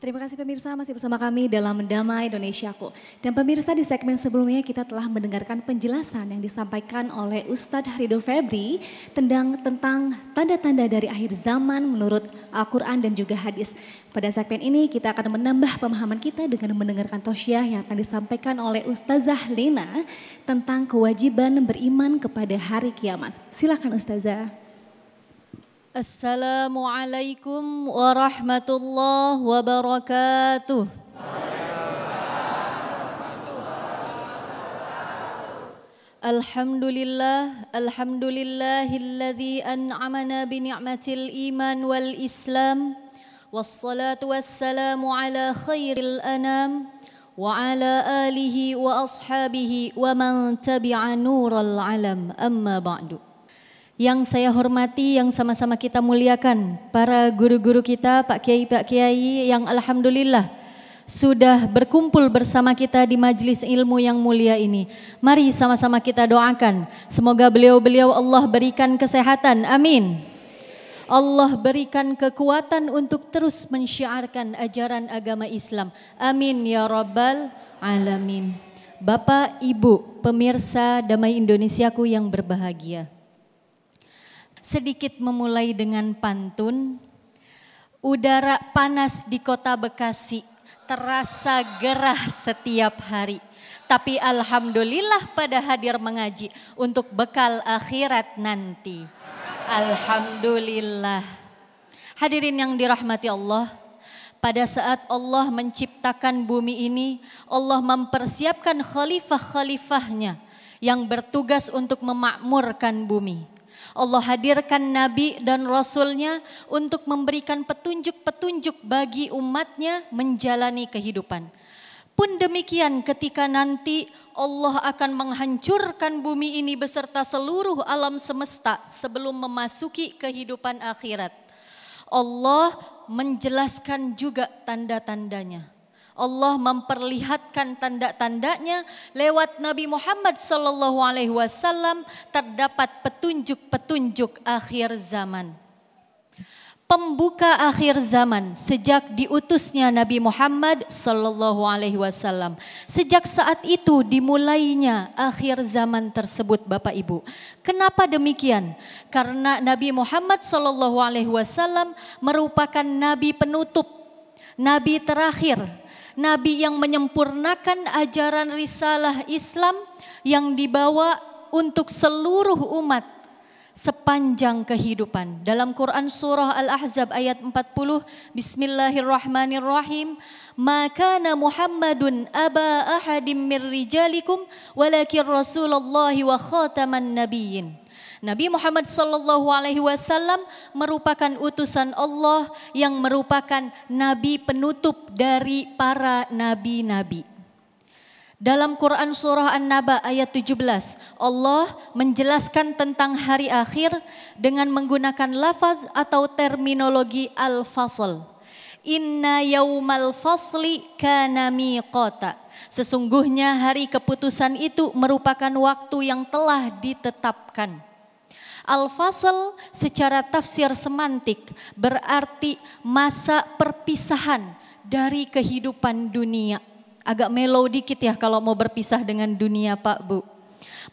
Terima kasih pemirsa masih bersama kami dalam Damai Indonesiaku. Dan pemirsa di segmen sebelumnya kita telah mendengarkan penjelasan yang disampaikan oleh Ustadz Ridho Febri tentang tentang tanda-tanda dari akhir zaman menurut Al-Qur'an dan juga hadis. Pada segmen ini kita akan menambah pemahaman kita dengan mendengarkan tausiah yang akan disampaikan oleh Ustazah Lina tentang kewajiban beriman kepada hari kiamat. Silakan Ustazah. السلام عليكم ورحمة الله وبركاته الحمد لله الحمد لله الذي أنعمنا بنعمة الإيمان والإسلام والصلاة والسلام على خير الأنام وعلى آله وأصحابه ومن تبع نور العلم أما بعد Yang saya hormati, yang sama-sama kita muliakan, para guru-guru kita, Pak Kiai, Pak Kiai, yang Alhamdulillah sudah berkumpul bersama kita di majelis ilmu yang mulia ini. Mari sama-sama kita doakan, semoga beliau-beliau Allah berikan kesehatan, amin. Allah berikan kekuatan untuk terus mensyiarkan ajaran agama Islam. Amin ya Rabbal Alamin. Bapak, Ibu, pemirsa Damai Indonesiaku yang berbahagia sedikit memulai dengan pantun. Udara panas di kota Bekasi terasa gerah setiap hari. Tapi alhamdulillah pada hadir mengaji untuk bekal akhirat nanti. Alhamdulillah. Hadirin yang dirahmati Allah, pada saat Allah menciptakan bumi ini, Allah mempersiapkan khalifah-khalifahnya yang bertugas untuk memakmurkan bumi. Allah hadirkan nabi dan rasulnya untuk memberikan petunjuk-petunjuk bagi umatnya menjalani kehidupan. Pun demikian ketika nanti Allah akan menghancurkan bumi ini beserta seluruh alam semesta sebelum memasuki kehidupan akhirat. Allah menjelaskan juga tanda-tandanya. Allah memperlihatkan tanda-tandanya lewat Nabi Muhammad sallallahu alaihi wasallam terdapat petunjuk-petunjuk akhir zaman. Pembuka akhir zaman sejak diutusnya Nabi Muhammad sallallahu alaihi wasallam. Sejak saat itu dimulainya akhir zaman tersebut Bapak Ibu. Kenapa demikian? Karena Nabi Muhammad sallallahu alaihi wasallam merupakan nabi penutup, nabi terakhir nabi yang menyempurnakan ajaran risalah Islam yang dibawa untuk seluruh umat sepanjang kehidupan. Dalam Quran surah Al-Ahzab ayat 40, Bismillahirrahmanirrahim, "Maka na Muhammadun aba ahadim min rijalikum walakin Rasulullah wa khataman nabiyyin." Nabi Muhammad sallallahu alaihi wasallam merupakan utusan Allah yang merupakan nabi penutup dari para nabi-nabi. Dalam Quran surah An-Naba ayat 17, Allah menjelaskan tentang hari akhir dengan menggunakan lafaz atau terminologi al-fasl. Inna yaumal fasli kana miqata. Sesungguhnya hari keputusan itu merupakan waktu yang telah ditetapkan. Al-fasl secara tafsir semantik berarti masa perpisahan dari kehidupan dunia. Agak melo dikit ya kalau mau berpisah dengan dunia Pak Bu.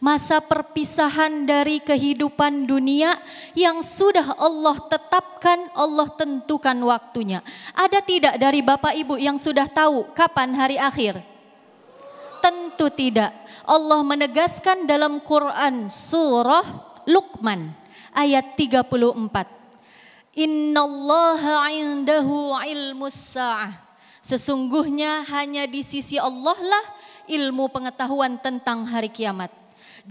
Masa perpisahan dari kehidupan dunia yang sudah Allah tetapkan, Allah tentukan waktunya. Ada tidak dari Bapak Ibu yang sudah tahu kapan hari akhir? Tentu tidak. Allah menegaskan dalam Quran surah Luqman ayat 34. Innallaha 'indahu ilmus sa'ah. Sesungguhnya hanya di sisi Allah lah ilmu pengetahuan tentang hari kiamat.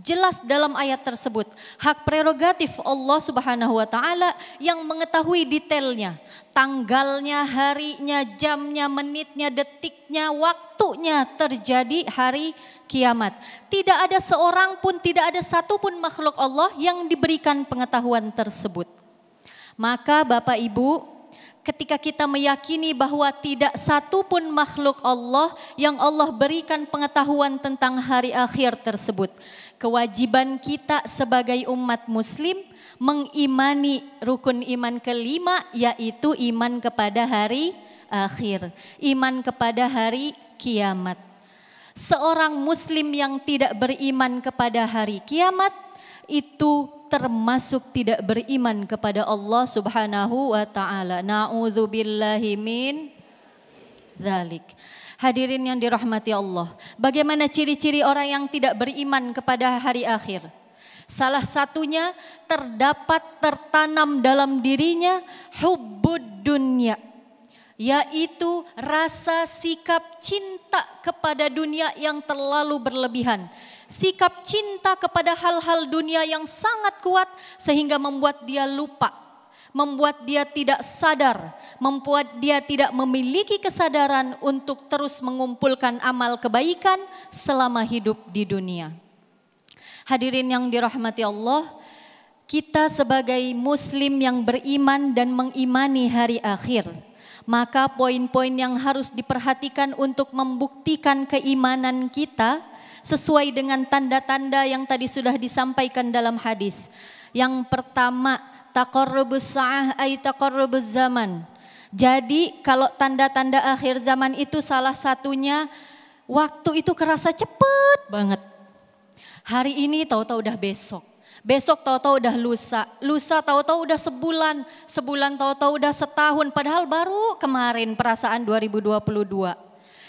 Jelas dalam ayat tersebut hak prerogatif Allah Subhanahu wa taala yang mengetahui detailnya, tanggalnya, harinya, jamnya, menitnya, detiknya, waktunya terjadi hari kiamat. Tidak ada seorang pun, tidak ada satupun makhluk Allah yang diberikan pengetahuan tersebut. Maka Bapak Ibu, ketika kita meyakini bahwa tidak satu pun makhluk Allah yang Allah berikan pengetahuan tentang hari akhir tersebut. Kewajiban kita sebagai umat muslim mengimani rukun iman kelima yaitu iman kepada hari akhir, iman kepada hari kiamat. Seorang muslim yang tidak beriman kepada hari kiamat itu termasuk tidak beriman kepada Allah Subhanahu wa taala. Nauzubillahi min dzalik. Hadirin yang dirahmati Allah, bagaimana ciri-ciri orang yang tidak beriman kepada hari akhir? Salah satunya terdapat tertanam dalam dirinya hubbud dunia, yaitu rasa sikap cinta kepada dunia yang terlalu berlebihan sikap cinta kepada hal-hal dunia yang sangat kuat sehingga membuat dia lupa, membuat dia tidak sadar, membuat dia tidak memiliki kesadaran untuk terus mengumpulkan amal kebaikan selama hidup di dunia. Hadirin yang dirahmati Allah, kita sebagai muslim yang beriman dan mengimani hari akhir, maka poin-poin yang harus diperhatikan untuk membuktikan keimanan kita sesuai dengan tanda-tanda yang tadi sudah disampaikan dalam hadis. Yang pertama, taqarrubus sa'ah ay taqarrubus zaman. Jadi kalau tanda-tanda akhir zaman itu salah satunya waktu itu kerasa cepet banget. Hari ini tahu-tahu udah besok. Besok tahu-tahu udah lusa, lusa tahu-tahu udah sebulan, sebulan tahu-tahu udah setahun padahal baru kemarin perasaan 2022.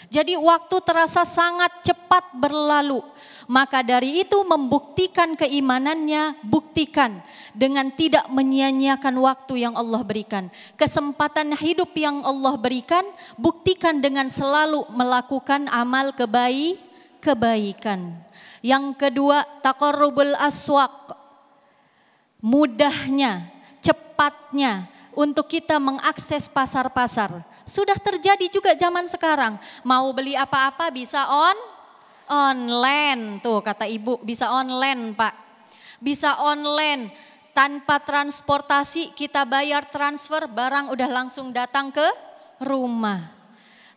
Jadi waktu terasa sangat cepat berlalu. Maka dari itu membuktikan keimanannya, buktikan dengan tidak menyia-nyiakan waktu yang Allah berikan. Kesempatan hidup yang Allah berikan, buktikan dengan selalu melakukan amal kebaik, kebaikan. Yang kedua, taqarrubul aswak. Mudahnya, cepatnya untuk kita mengakses pasar-pasar. Sudah terjadi juga zaman sekarang. Mau beli apa-apa bisa on online. Tuh kata Ibu, bisa online, Pak. Bisa online. Tanpa transportasi kita bayar transfer, barang udah langsung datang ke rumah.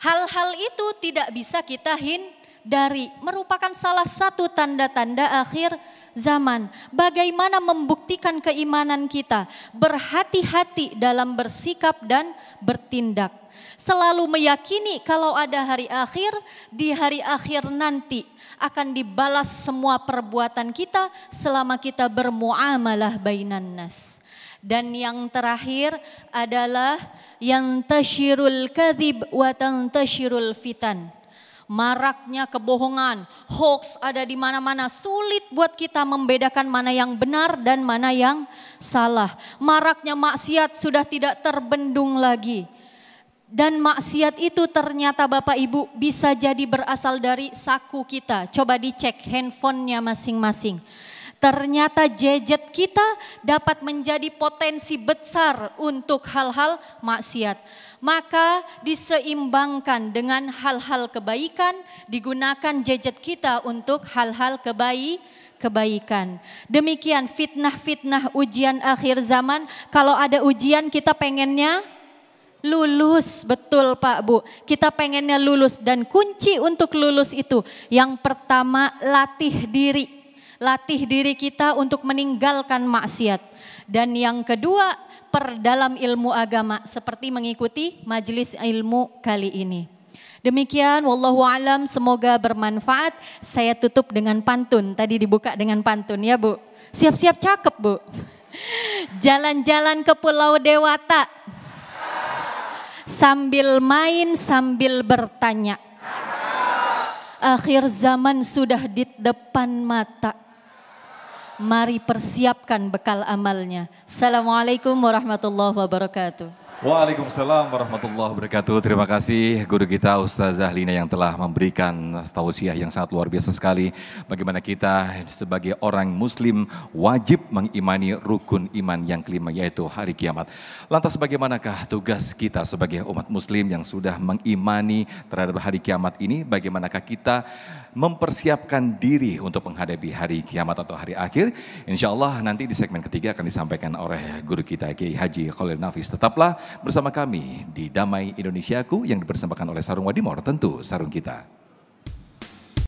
Hal-hal itu tidak bisa kita hindari dari merupakan salah satu tanda-tanda akhir zaman. Bagaimana membuktikan keimanan kita? Berhati-hati dalam bersikap dan bertindak. Selalu meyakini kalau ada hari akhir, di hari akhir nanti akan dibalas semua perbuatan kita selama kita bermuamalah bainan nas. Dan yang terakhir adalah yang tashirul kadhib wa tashirul fitan maraknya kebohongan, hoax ada di mana-mana. Sulit buat kita membedakan mana yang benar dan mana yang salah. Maraknya maksiat sudah tidak terbendung lagi. Dan maksiat itu ternyata Bapak Ibu bisa jadi berasal dari saku kita. Coba dicek handphonenya masing-masing. Ternyata jejet kita dapat menjadi potensi besar untuk hal-hal maksiat. Maka diseimbangkan dengan hal-hal kebaikan, digunakan jejet kita untuk hal-hal kebaik kebaikan. Demikian fitnah-fitnah ujian akhir zaman. Kalau ada ujian kita pengennya lulus, betul Pak Bu. Kita pengennya lulus dan kunci untuk lulus itu yang pertama latih diri latih diri kita untuk meninggalkan maksiat. Dan yang kedua, perdalam ilmu agama seperti mengikuti majelis ilmu kali ini. Demikian wallahu alam semoga bermanfaat. Saya tutup dengan pantun. Tadi dibuka dengan pantun ya, Bu. Siap-siap cakep, Bu. Jalan-jalan ke Pulau Dewata. Sambil main sambil bertanya. Akhir zaman sudah di depan mata. Mari persiapkan bekal amalnya. Assalamualaikum warahmatullahi wabarakatuh. Waalaikumsalam warahmatullahi wabarakatuh. Terima kasih guru kita Ustazah Lina yang telah memberikan tausiah yang sangat luar biasa sekali. Bagaimana kita sebagai orang muslim wajib mengimani rukun iman yang kelima yaitu hari kiamat. Lantas bagaimanakah tugas kita sebagai umat muslim yang sudah mengimani terhadap hari kiamat ini? Bagaimanakah kita mempersiapkan diri untuk menghadapi hari kiamat atau hari akhir. Insyaallah nanti di segmen ketiga akan disampaikan oleh guru kita Kiai Haji Khalil Nafis. Tetaplah bersama kami di Damai Indonesiaku yang dipersembahkan oleh Sarung Wadimor, tentu sarung kita.